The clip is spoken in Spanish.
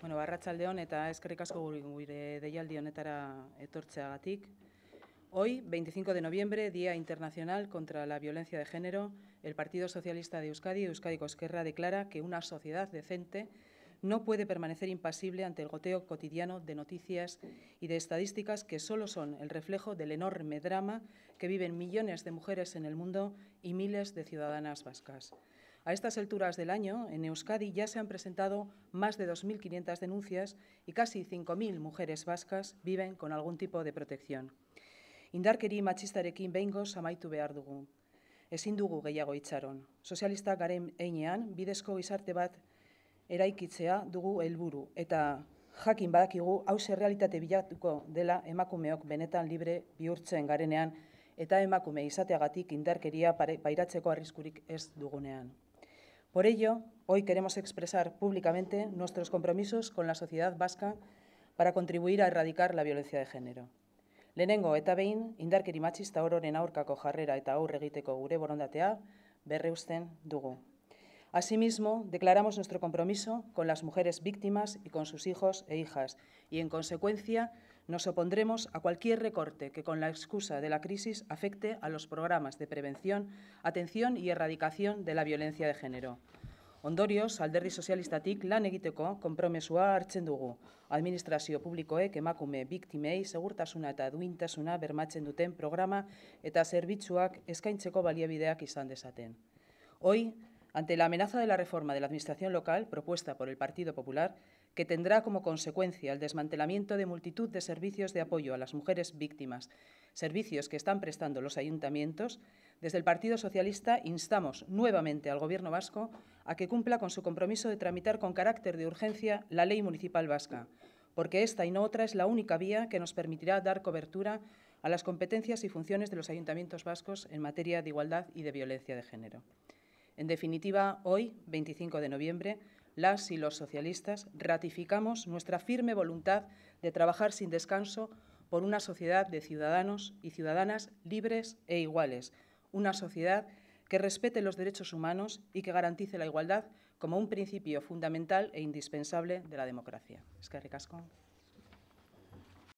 Bueno, barratzaldeon eta eskerrik asko gure deialdi honetara Hoy, 25 de noviembre, Día Internacional contra la Violencia de Género, el Partido Socialista de Euskadi, Euskadi Cosquerra, declara que una sociedad decente no puede permanecer impasible ante el goteo cotidiano de noticias y de estadísticas que solo son el reflejo del enorme drama que viven millones de mujeres en el mundo y miles de ciudadanas vascas. A estas alturas del año, en Euskadi ya se han presentado más de 2.500 denuncias y casi 5.000 mujeres vascas viven con algún tipo de protección. Indarkeri matxistarekin behingoz amaitu behar dugu. Ezin dugu gehiago itxaron. Socialista garen einean, bidezko gizarte bat eraikitzea dugu helburu eta jakin badakigu hause realitate bilatuko dela emakumeok benetan libre bihurtzen garenean eta emakume izateagatik indarkeria pairatzeko arriskurik ez dugunean. Por ello, hoy queremos expresar públicamente nuestros compromisos con la sociedad vasca para contribuir a erradicar la violencia de género. Lenengo eta behin, indarkeri matxista ororen aurkako jarrera eta gure borondatea berreusten dugu. Asimismo, declaramos nuestro compromiso con las mujeres víctimas y con sus hijos e hijas y, en consecuencia, nos opondremos a cualquier recorte que, con la excusa de la crisis, afecte a los programas de prevención, atención y erradicación de la violencia de género. Ondorioz, alderdi sozialistatik lan egiteko konpromesua hartzen dugu. Administrazio publikoek emakume biktimei segurtasuna eta duintasuna bermatzen duten programa eta zerbitzuak eskaintzeko baliabideak izan dezaten. Hoy, ante la amenaza de la reforma de la Administración local propuesta por el Partido Popular, que tendrá como consecuencia el desmantelamiento de multitud de servicios de apoyo a las mujeres víctimas, servicios que están prestando los ayuntamientos, desde el Partido Socialista instamos nuevamente al Gobierno vasco a que cumpla con su compromiso de tramitar con carácter de urgencia la Ley Municipal Vasca, porque esta y no otra es la única vía que nos permitirá dar cobertura a las competencias y funciones de los ayuntamientos vascos en materia de igualdad y de violencia de género. En definitiva, hoy, 25 de noviembre, las y los socialistas ratificamos nuestra firme voluntad de trabajar sin descanso por una sociedad de ciudadanos y ciudadanas libres e iguales, una sociedad que respete los derechos humanos y que garantice la igualdad como un principio fundamental e indispensable de la democracia. Es que